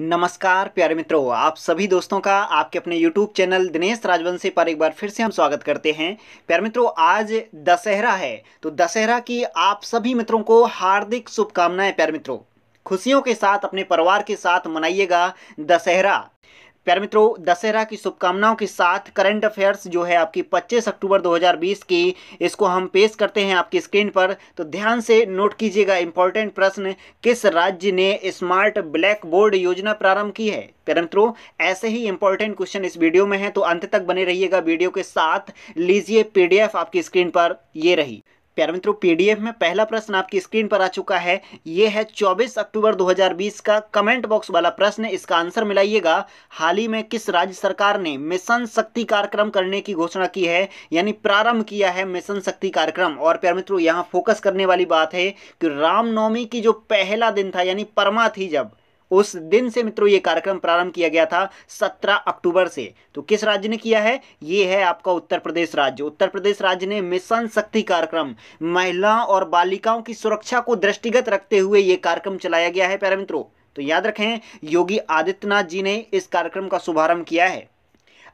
नमस्कार प्यारे मित्रों आप सभी दोस्तों का आपके अपने यूट्यूब चैनल दिनेश राजवंशी पर एक बार फिर से हम स्वागत करते हैं प्यारे मित्रों आज दशहरा है तो दशहरा की आप सभी मित्रों को हार्दिक शुभकामनाएं प्यारे मित्रों खुशियों के साथ अपने परिवार के साथ मनाइएगा दशहरा प्यारे मित्रों दशहरा की शुभकामनाओं के साथ करंट अफेयर्स जो है आपकी 25 अक्टूबर 2020 की इसको हम पेश करते हैं आपकी स्क्रीन पर तो ध्यान से नोट कीजिएगा इंपॉर्टेंट प्रश्न किस राज्य ने स्मार्ट ब्लैक बोर्ड योजना प्रारंभ की है प्यारे मित्रों ऐसे ही इंपॉर्टेंट क्वेश्चन इस वीडियो में है तो अंत तक बने रहिएगा वीडियो के साथ लीजिए पी आपकी स्क्रीन पर ये रही प्यारे मित्रों पीडीएफ में पहला प्रश्न आपकी स्क्रीन पर आ चुका है ये है 24 अक्टूबर 2020 का कमेंट बॉक्स वाला प्रश्न इसका आंसर मिलाइएगा हाल ही में किस राज्य सरकार ने मिशन शक्ति कार्यक्रम करने की घोषणा की है यानी प्रारंभ किया है मिशन शक्ति कार्यक्रम और प्यारे मित्रों यहाँ फोकस करने वाली बात है कि रामनवमी की जो पहला दिन था यानी परमा थी जब उस दिन से मित्रों ये कार्यक्रम प्रारंभ किया गया था 17 अक्टूबर से तो किस राज्य ने किया है ये है आपका उत्तर प्रदेश राज्य उत्तर प्रदेश राज्य ने मिशन शक्ति कार्यक्रम महिलाओं और बालिकाओं की सुरक्षा को दृष्टिगत रखते हुए ये कार्यक्रम चलाया गया है प्यारे मित्रों तो याद रखें योगी आदित्यनाथ जी ने इस कार्यक्रम का शुभारंभ किया है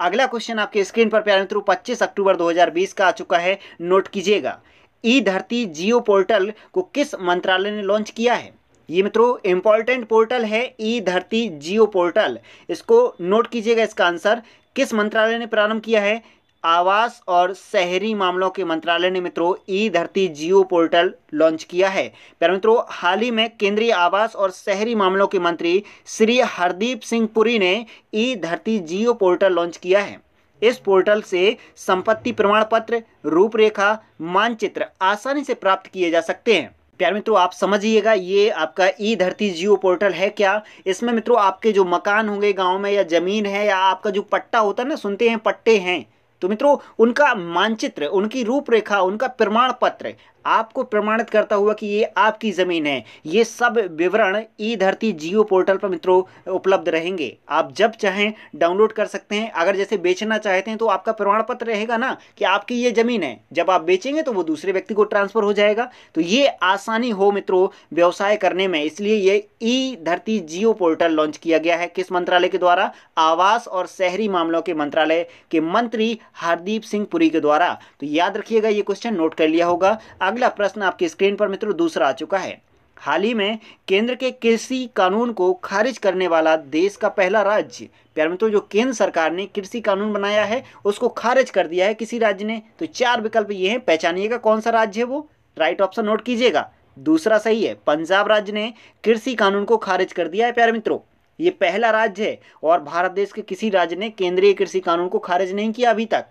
अगला क्वेश्चन आपके स्क्रीन पर प्यारे मित्रों पच्चीस अक्टूबर दो का आ चुका है नोट कीजिएगा ई धरती जियो पोर्टल को किस मंत्रालय ने लॉन्च किया है ये मित्रों इंपॉर्टेंट पोर्टल है ई धरती जियो पोर्टल इसको नोट कीजिएगा इसका आंसर किस मंत्रालय ने प्रारंभ किया है आवास और शहरी मामलों के मंत्रालय ने मित्रों ई धरती जियो पोर्टल लॉन्च किया है पर मित्रों हाल ही में केंद्रीय आवास और शहरी मामलों के मंत्री श्री हरदीप सिंह पुरी ने ई धरती जियो पोर्टल लॉन्च किया है इस पोर्टल से संपत्ति प्रमाण पत्र रूपरेखा मानचित्र आसानी से प्राप्त किए जा सकते हैं प्यार मित्रों आप समझिएगा ये आपका ई धरती जियो पोर्टल है क्या इसमें मित्रों आपके जो मकान होंगे गांव में या ज़मीन है या आपका जो पट्टा होता है ना सुनते हैं पट्टे हैं तो मित्रों उनका मानचित्र उनकी रूपरेखा उनका प्रमाण पत्र आपको प्रमाणित करता हुआ कि ये आपकी ज़मीन है ये सब विवरण ई धरती जियो पोर्टल पर मित्रों उपलब्ध रहेंगे आप जब चाहें डाउनलोड कर सकते हैं अगर जैसे बेचना चाहते हैं तो आपका प्रमाण पत्र रहेगा ना कि आपकी ये ज़मीन है जब आप बेचेंगे तो वो दूसरे व्यक्ति को ट्रांसफ़र हो जाएगा तो ये आसानी हो मित्रों व्यवसाय करने में इसलिए ये ई धरती जियो पोर्टल लॉन्च किया गया है किस मंत्रालय के द्वारा आवास और शहरी मामलों के मंत्रालय के मंत्री हरदीप सिंह पुरी के द्वारा तो याद रखिएगा ये क्वेश्चन नोट कर लिया होगा अगला प्रश्न आपके स्क्रीन पर मित्रों दूसरा आ चुका है हाल ही में केंद्र के कृषि कानून को खारिज करने वाला देश का पहला राज्य प्यार मित्रों जो केंद्र सरकार ने कृषि कानून बनाया है उसको खारिज कर दिया है किसी राज्य ने तो चार विकल्प ये हैं पहचानिएगा कौन सा राज्य है वो राइट ऑप्शन नोट कीजिएगा दूसरा सही है पंजाब राज्य ने कृषि कानून को खारिज कर दिया है प्यार मित्रों ये पहला राज्य है और भारत देश के किसी राज्य ने केंद्रीय कृषि कानून को खारिज नहीं किया अभी तक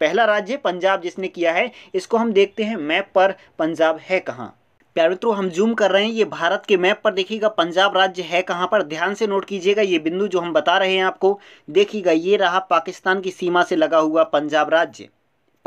पहला राज्य पंजाब जिसने किया है इसको हम देखते हैं मैप पर पंजाब है कहाँ प्यार मित्रों हम जूम कर रहे हैं ये भारत के मैप पर देखिएगा पंजाब राज्य है कहाँ पर ध्यान से नोट कीजिएगा ये बिंदु जो हम बता रहे हैं आपको देखिएगा ये रहा पाकिस्तान की सीमा से लगा हुआ पंजाब राज्य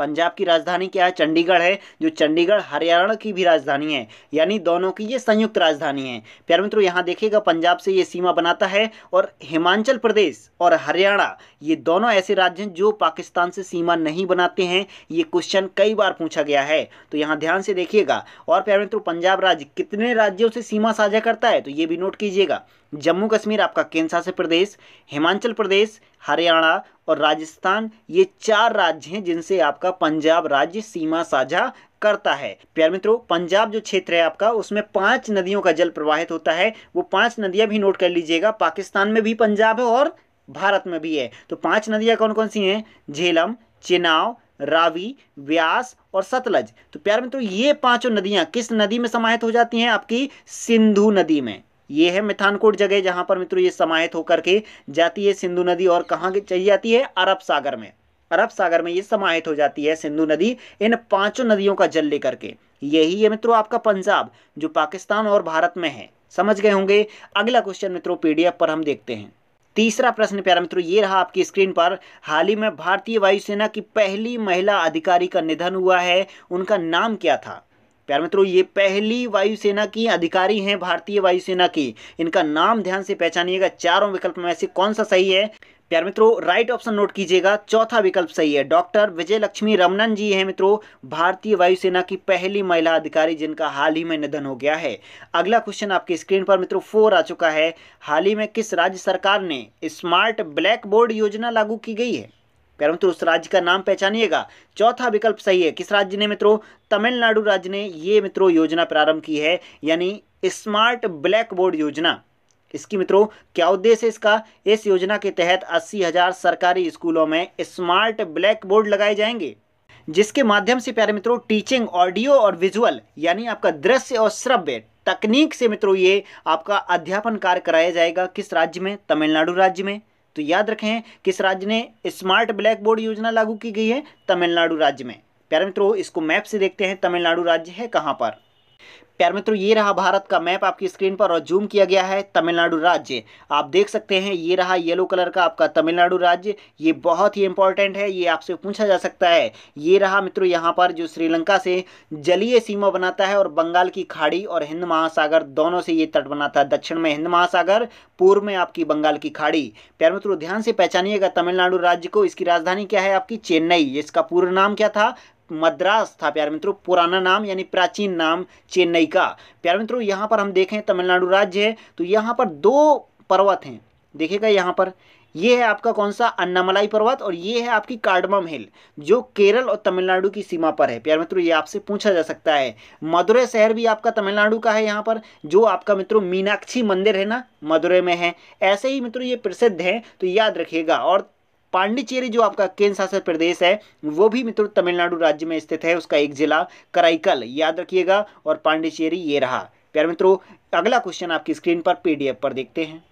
पंजाब की राजधानी क्या है चंडीगढ़ है जो चंडीगढ़ हरियाणा की भी राजधानी है यानी दोनों की ये संयुक्त राजधानी है प्यार मित्रों यहाँ देखिएगा पंजाब से ये सीमा बनाता है और हिमाचल प्रदेश और हरियाणा ये दोनों ऐसे राज्य हैं जो पाकिस्तान से सीमा नहीं बनाते हैं ये क्वेश्चन कई बार पूछा गया है तो यहाँ ध्यान से देखिएगा और प्यार मित्रों पंजाब राज्य कितने राज्यों से सीमा साझा करता है तो ये भी नोट कीजिएगा जम्मू कश्मीर आपका केंद्र शासित प्रदेश हिमाचल प्रदेश हरियाणा और राजस्थान ये चार राज्य हैं जिनसे आपका पंजाब राज्य सीमा साझा करता है प्यार मित्रों पंजाब जो क्षेत्र है आपका उसमें पांच नदियों का जल प्रवाहित होता है वो पांच नदियां भी नोट कर लीजिएगा पाकिस्तान में भी पंजाब है और भारत में भी है तो पांच नदियां कौन कौन सी हैं झेलम चिनाव रावी व्यास और सतलज तो प्यार मित्रों ये पांचों नदियां किस नदी में समाहित हो जाती हैं आपकी सिंधु नदी में ये है मिथानकोट जगह जहां पर मित्रों ये समाहित होकर के जाती है सिंधु नदी और कहाँ चली जाती है अरब सागर में अरब सागर में ये समाहित हो जाती है सिंधु नदी इन पांचों नदियों का जल लेकर के यही है मित्रों आपका पंजाब जो पाकिस्तान और भारत में है समझ गए होंगे अगला क्वेश्चन मित्रों पीडीएफ पर हम देखते हैं तीसरा प्रश्न प्यारा मित्रों ये रहा आपकी स्क्रीन पर हाल ही में भारतीय वायुसेना की पहली महिला अधिकारी का निधन हुआ है उनका नाम क्या था प्यार मित्रों ये पहली वायुसेना की अधिकारी हैं भारतीय वायुसेना की इनका नाम ध्यान से पहचानिएगा चारों विकल्प में से कौन सा सही है प्यार मित्रों राइट ऑप्शन नोट कीजिएगा चौथा विकल्प सही है डॉक्टर विजय लक्ष्मी रमनन जी हैं मित्रों भारतीय वायुसेना की पहली महिला अधिकारी जिनका हाल ही में निधन हो गया है अगला क्वेश्चन आपके स्क्रीन पर मित्रों फोर आ चुका है हाल ही में किस राज्य सरकार ने स्मार्ट ब्लैक बोर्ड योजना लागू की गई है मित्रों उस राज्य का नाम पहचानिएगा चौथा विकल्प सही है किस राज्य ने मित्रों तमिलनाडु राज्य ने ये मित्रों योजना प्रारंभ की है यानी स्मार्ट ब्लैक बोर्ड योजना इसकी मित्रों क्या उद्देश्य इसका इस योजना के तहत अस्सी हज़ार सरकारी स्कूलों में स्मार्ट ब्लैक बोर्ड लगाए जाएंगे जिसके माध्यम से प्यारे मित्रों टीचिंग ऑडियो और विजुअल यानी आपका दृश्य और श्रव्य तकनीक से मित्रों ये आपका अध्यापन कार्य कराया जाएगा किस राज्य में तमिलनाडु राज्य में तो याद रखें किस राज्य ने स्मार्ट ब्लैक बोर्ड योजना लागू की गई है तमिलनाडु राज्य में प्यारे मित्रों इसको मैप से देखते हैं तमिलनाडु राज्य है कहाँ पर प्यार मित्रों ये रहा भारत का मैप आपकी स्क्रीन पर और जूम किया गया है तमिलनाडु राज्य आप देख सकते हैं ये रहा येलो कलर का आपका तमिलनाडु राज्य ये बहुत ही इंपॉर्टेंट है ये आपसे पूछा जा सकता है ये रहा मित्रों यहाँ पर जो श्रीलंका से जलीय सीमा बनाता है और बंगाल की खाड़ी और हिंद महासागर दोनों से ये तट बनाता है दक्षिण में हिंद महासागर पूर्व में आपकी बंगाल की खाड़ी प्यार मित्रों ध्यान से पहचानिएगा तमिलनाडु राज्य को इसकी राजधानी क्या है आपकी चेन्नई इसका पूर्व नाम क्या था मद्रास था प्यारे मित्रों पुराना नाम यानी प्राचीन नाम चेन्नई का प्यारे मित्रों यहाँ पर हम देखें तमिलनाडु राज्य है तो यहाँ पर दो पर्वत हैं देखिएगा यहाँ पर ये है आपका कौन सा अन्नामलाई पर्वत और ये है आपकी कार्डमम हिल जो केरल और तमिलनाडु की सीमा पर है प्यारे मित्रों ये आपसे पूछा जा सकता है मदुरै शहर भी आपका तमिलनाडु का है यहाँ पर जो आपका मित्रों मीनाक्षी मंदिर है ना मदुरै में है ऐसे ही मित्रों ये प्रसिद्ध हैं तो याद रखिएगा और पांडिचेरी जो आपका केंद्र शासित प्रदेश है वो भी मित्र तमिलनाडु राज्य में स्थित है उसका एक जिला कराईकल याद रखिएगा और पांडिचेरी ये रहा प्यार मित्रों अगला क्वेश्चन आपकी स्क्रीन पर पीडीएफ पर देखते हैं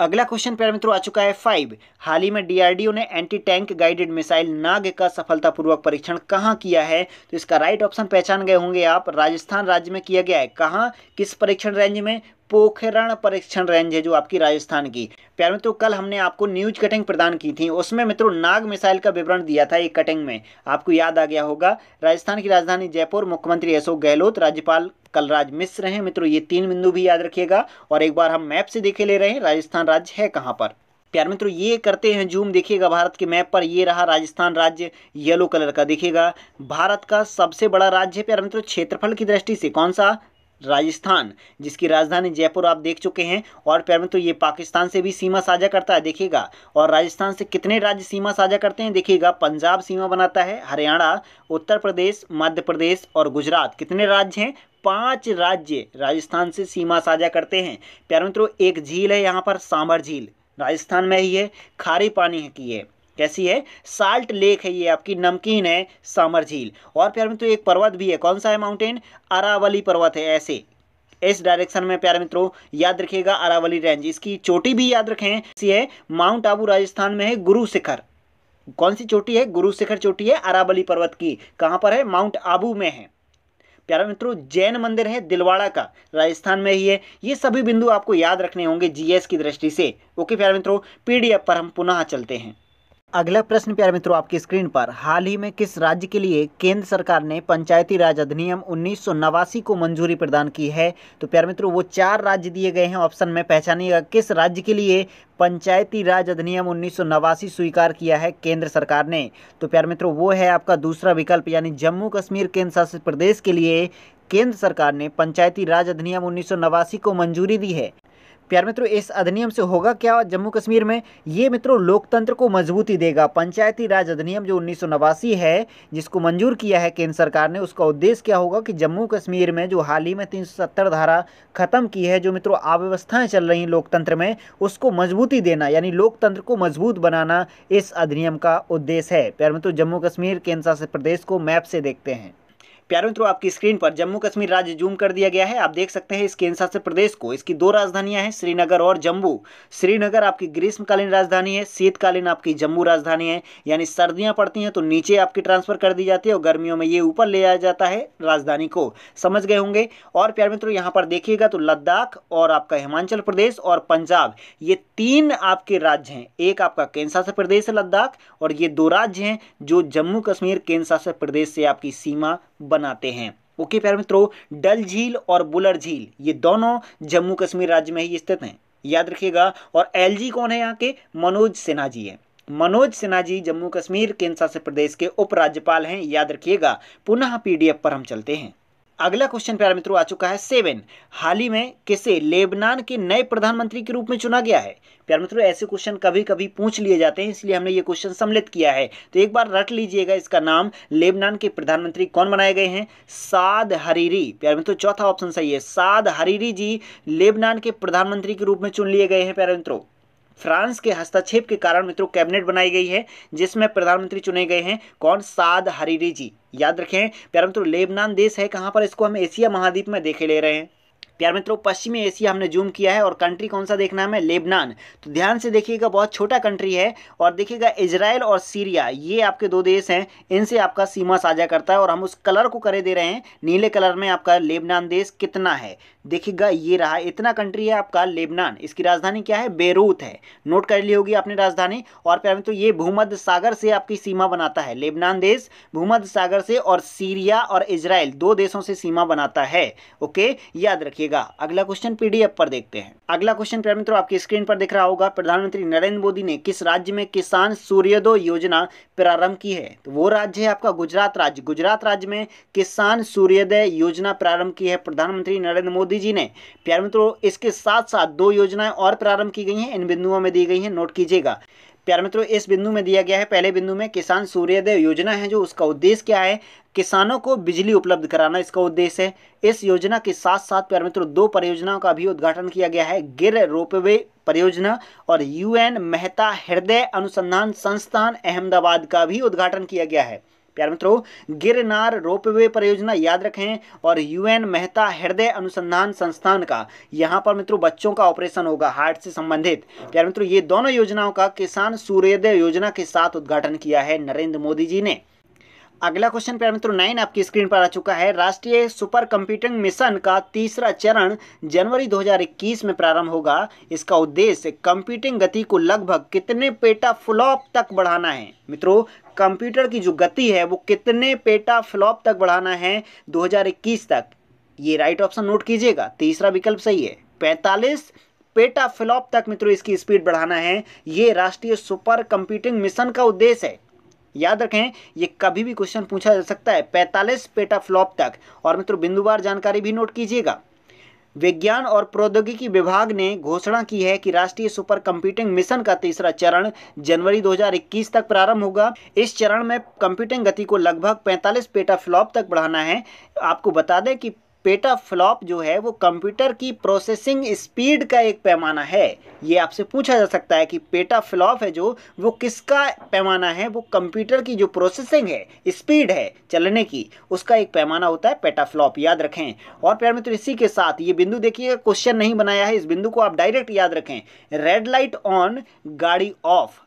अगला क्वेश्चन प्यार मित्रों आ चुका है फाइव हाल ही में डीआरडीओ ने anti tank guided missile Nag का सफलतापूर्वक परीक्षण कहाँ किया है तो इसका राइट ऑप्शन पहचान गए होंगे आप राजस्थान राज्य में किया गया है कहाँ किस परीक्षण रेंज में पोखरण परीक्षण रेंज है जो आपकी राजस्थान की प्यार मित्रों कल हमने आपको न्यूज कटिंग प्रदान की थी उसमें मित्रों नाग मिसाइल का विवरण दिया था एक कटिंग में आपको याद आ गया होगा राजस्थान की राजधानी जयपुर मुख्यमंत्री अशोक गहलोत राज्यपाल कलराज मिश्र हैं मित्रों ये तीन बिंदु भी याद रखिएगा और एक बार हम मैप से देखे ले रहे हैं राजस्थान राज्य है कहाँ पर प्यार मित्रों ये करते हैं जूम देखिएगा भारत के मैप पर ये रहा राजस्थान राज्य येलो कलर का देखिएगा भारत का सबसे बड़ा राज्य है प्यार मित्रों क्षेत्रफल की दृष्टि से कौन सा राजस्थान जिसकी राजधानी जयपुर आप देख चुके हैं और प्यार तो ये पाकिस्तान से भी सीमा साझा करता है देखिएगा और राजस्थान से कितने राज्य सीमा साझा करते हैं देखिएगा पंजाब सीमा बनाता है हरियाणा उत्तर प्रदेश मध्य प्रदेश और गुजरात कितने राज्य हैं पांच राज्य राजस्थान से सीमा साझा करते हैं प्यार मित्रों एक झील है यहाँ पर सांभर झील राजस्थान में ही है खारी पानी की है कैसी है साल्ट लेक है ये आपकी नमकीन है सामर झील और प्यार मित्रों एक पर्वत भी है कौन सा है माउंटेन अरावली पर्वत है ऐसे इस डायरेक्शन में प्यारे मित्रों याद रखिएगा अरावली रेंज इसकी चोटी भी याद रखें सी है माउंट आबू राजस्थान में है गुरु शिखर कौन सी चोटी है गुरु शिखर चोटी है अरावली पर्वत की कहाँ पर है माउंट आबू में है प्यारा मित्रों जैन मंदिर है दिलवाड़ा का राजस्थान में ही है ये सभी बिंदु आपको याद रखने होंगे जीएस की दृष्टि से ओके प्यारे मित्रों पीडीएफ पर हम पुनः चलते हैं अगला प्रश्न प्यारे मित्रों आपकी स्क्रीन पर हाल ही में किस राज्य के लिए केंद्र सरकार ने पंचायती राज अधिनियम उन्नीस को मंजूरी प्रदान की है तो प्यारे मित्रों वो चार राज्य दिए गए हैं ऑप्शन में पहचानिएगा किस राज्य के लिए पंचायती राज अधिनियम उन्नीस स्वीकार किया है केंद्र सरकार ने तो प्यारे मित्रों वो है आपका दूसरा विकल्प यानी जम्मू कश्मीर केंद्र शासित प्रदेश के लिए केंद्र सरकार ने पंचायती राज अधिनियम उन्नीस को मंजूरी दी है प्यार मित्रों इस अधिनियम से होगा क्या जम्मू कश्मीर में ये मित्रों लोकतंत्र को मजबूती देगा पंचायती राज अधिनियम जो उन्नीस है जिसको मंजूर किया है केंद्र सरकार ने उसका उद्देश्य क्या होगा कि जम्मू कश्मीर में जो हाल ही में तीन धारा खत्म की है जो मित्रों अव्यवस्थाएं चल रही लोकतंत्र में उसको मजबूती देना यानी लोकतंत्र को मजबूत बनाना इस अधिनियम का उद्देश्य है प्यार मित्रों जम्मू कश्मीर केंद्र शासित प्रदेश को मैप से देखते हैं प्यारे मित्रों आपकी स्क्रीन पर जम्मू कश्मीर राज्य जूम कर दिया गया है आप देख सकते हैं इस केंद्र शासित प्रदेश को इसकी दो राजधानियां हैं श्रीनगर और जम्मू श्रीनगर आपकी ग्रीष्मकालीन राजधानी है शीतकालीन आपकी जम्मू राजधानी है यानी सर्दियां पड़ती हैं तो नीचे आपकी ट्रांसफर कर दी जाती है और गर्मियों में ये ऊपर ले जाया जाता है राजधानी को समझ गए होंगे और प्यारे मित्रों यहाँ पर देखिएगा तो लद्दाख और आपका हिमाचल प्रदेश और पंजाब ये तीन आपके राज्य हैं एक आपका केंद्र शासित प्रदेश है लद्दाख और ये दो राज्य हैं जो जम्मू कश्मीर केंद्र शासित प्रदेश से आपकी सीमा बन बनाते हैं ओके प्यार मित्रों डल झील और बुलर झील ये दोनों जम्मू कश्मीर राज्य में ही स्थित हैं याद रखिएगा और एल कौन है यहाँ के मनोज सिन्हा जी हैं मनोज सिन्हा जी जम्मू कश्मीर केंद्र शासित प्रदेश के उपराज्यपाल हैं याद रखिएगा पुनः पीडीएफ पर हम चलते हैं अगला क्वेश्चन प्यारे मित्रों आ चुका है सेवन हाल ही में किसे लेबनान के नए प्रधानमंत्री के रूप में चुना गया है प्यारे मित्रों ऐसे क्वेश्चन कभी कभी पूछ लिए जाते हैं इसलिए हमने ये क्वेश्चन सम्मिलित किया है तो एक बार रट लीजिएगा इसका नाम लेबनान के प्रधानमंत्री कौन बनाए गए हैं साद हरीरी प्यारे मित्रों चौथा ऑप्शन सही है साद हरीरी जी लेबनान के प्रधानमंत्री के रूप में चुन लिए गए हैं प्यारे मित्रों फ्रांस के हस्तक्षेप के कारण मित्रों कैबिनेट बनाई गई है जिसमें प्रधानमंत्री चुने गए हैं कौन साद हरीरी जी याद रखें प्यारा मित्रों लेबनान देश है कहाँ पर इसको हम एशिया महाद्वीप में देखे ले रहे हैं प्यार मित्रों पश्चिमी एशिया हमने जूम किया है और कंट्री कौन सा देखना है लेबनान तो ध्यान से देखिएगा बहुत छोटा कंट्री है और देखिएगा इसराइल और सीरिया ये आपके दो देश हैं इनसे आपका सीमा साझा करता है और हम उस कलर को करे दे रहे हैं नीले कलर में आपका लेबनान देश कितना है देखिएगा ये रहा इतना कंट्री है आपका लेबनान इसकी राजधानी क्या है बेरूत है नोट कर ली होगी आपने राजधानी और प्यार मित्रों ये भूमध्य सागर से आपकी सीमा बनाता है लेबनान देश भूमध्य सागर से और सीरिया और इसराइल दो देशों से सीमा बनाता है ओके याद रखिएगा जाएगा अगला क्वेश्चन पीडीएफ पर देखते हैं अगला क्वेश्चन प्यारे मित्रों आपकी स्क्रीन पर दिख रहा होगा प्रधानमंत्री नरेंद्र मोदी ने किस राज्य में किसान सूर्योदय योजना प्रारंभ की है तो वो राज्य है आपका गुजरात राज्य गुजरात राज्य में किसान सूर्योदय योजना प्रारंभ की है प्रधानमंत्री नरेंद्र मोदी जी ने प्यारे मित्रों इसके साथ साथ दो योजनाएं और प्रारंभ की गई है इन बिंदुओं में दी गई है नोट कीजिएगा प्यारे मित्रों इस बिंदु में दिया गया है पहले बिंदु में किसान सूर्योदय योजना है जो उसका उद्देश्य क्या है किसानों को बिजली उपलब्ध कराना इसका उद्देश्य है इस योजना के साथ साथ प्यारे मित्रों दो परियोजनाओं का भी उद्घाटन किया गया है गिर रोपवे परियोजना और यूएन मेहता हृदय अनुसंधान संस्थान अहमदाबाद का भी उद्घाटन किया गया है प्यार मित्रों गिरनार रोपवे परियोजना याद रखें और यूएन मेहता हृदय अनुसंधान संस्थान का यहाँ पर मित्रों बच्चों का ऑपरेशन होगा हार्ट से संबंधित प्यार मित्रों ये दोनों योजनाओं का किसान सूर्योदय योजना के साथ उद्घाटन किया है नरेंद्र मोदी जी ने अगला क्वेश्चन प्यार मित्रों नाइन आपकी स्क्रीन पर आ चुका है राष्ट्रीय सुपर कंप्यूटिंग मिशन का तीसरा चरण जनवरी 2021 में प्रारंभ होगा इसका उद्देश्य कंप्यूटिंग गति को लगभग कितने पेटा फ्लॉप तक बढ़ाना है मित्रों कंप्यूटर की जो गति है वो कितने पेटा फ्लॉप तक बढ़ाना है 2021 तक ये राइट ऑप्शन नोट कीजिएगा तीसरा विकल्प सही है 45 पेटा फ्लॉप तक मित्रों इसकी स्पीड बढ़ाना है ये राष्ट्रीय सुपर कंप्यूटिंग मिशन का उद्देश्य है याद रखें ये कभी भी क्वेश्चन पूछा जा सकता है पैंतालीस पेटा फ्लॉप तक और मित्रों बिंदुवार जानकारी भी नोट कीजिएगा विज्ञान और प्रौद्योगिकी विभाग ने घोषणा की है कि राष्ट्रीय सुपर कंप्यूटिंग मिशन का तीसरा चरण जनवरी 2021 तक प्रारंभ होगा इस चरण में कंप्यूटिंग गति को लगभग 45 फ्लॉप तक बढ़ाना है आपको बता दें कि पेटा फ्लॉप जो है वो कंप्यूटर की प्रोसेसिंग स्पीड का एक पैमाना है ये आपसे पूछा जा सकता है कि पेटा फ्लॉप है जो वो किसका पैमाना है वो कंप्यूटर की जो प्रोसेसिंग है स्पीड है चलने की उसका एक पैमाना होता है पेटा फ्लॉप याद रखें और प्यार मित्र इसी के साथ ये बिंदु देखिएगा क्वेश्चन नहीं बनाया है इस बिंदु को आप डायरेक्ट याद रखें रेड लाइट ऑन गाड़ी ऑफ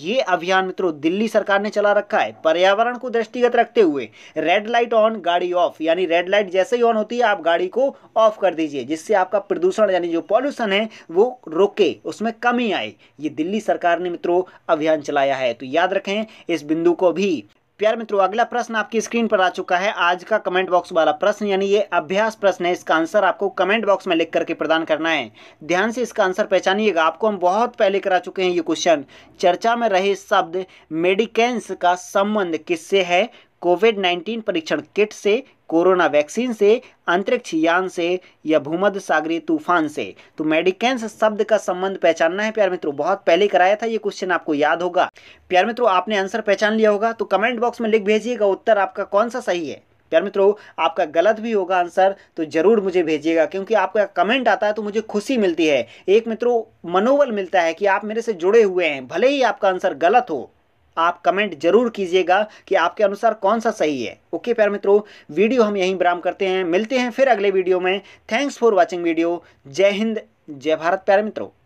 ये अभियान मित्रों दिल्ली सरकार ने चला रखा है पर्यावरण को दृष्टिगत रखते हुए रेड लाइट ऑन गाड़ी ऑफ यानी रेड लाइट जैसे ही ऑन होती है आप गाड़ी को ऑफ कर दीजिए जिससे आपका प्रदूषण यानी जो पॉल्यूशन है वो रोके उसमें कमी आए ये दिल्ली सरकार ने मित्रों अभियान चलाया है तो याद रखें इस बिंदु को भी प्यार मित्रों अगला प्रश्न आपकी स्क्रीन पर आ चुका है आज का कमेंट बॉक्स वाला प्रश्न यानी ये अभ्यास प्रश्न है इसका आंसर आपको कमेंट बॉक्स में लिख करके प्रदान करना है ध्यान से इसका आंसर पहचानिएगा आपको हम बहुत पहले करा चुके हैं ये क्वेश्चन चर्चा में रहे शब्द मेडिकेंस का संबंध किससे है कोविड 19 परीक्षण किट से कोरोना वैक्सीन से अंतरिक्ष यान से या भूमध्य सागरी तूफान से तो मेडिकेंस शब्द का संबंध पहचानना है प्यार मित्रों बहुत पहले कराया था ये क्वेश्चन आपको याद होगा प्यार मित्रों आपने आंसर पहचान लिया होगा तो कमेंट बॉक्स में लिख भेजिएगा उत्तर आपका कौन सा सही है प्यार मित्रों आपका गलत भी होगा आंसर तो जरूर मुझे भेजिएगा क्योंकि आपका कमेंट आता है तो मुझे खुशी मिलती है एक मित्रों मनोबल मिलता है कि आप मेरे से जुड़े हुए हैं भले ही आपका आंसर गलत हो आप कमेंट जरूर कीजिएगा कि आपके अनुसार कौन सा सही है ओके प्यार मित्रों वीडियो हम यहीं विराम करते हैं मिलते हैं फिर अगले वीडियो में थैंक्स फॉर वॉचिंग वीडियो जय हिंद जय भारत प्यारे मित्रों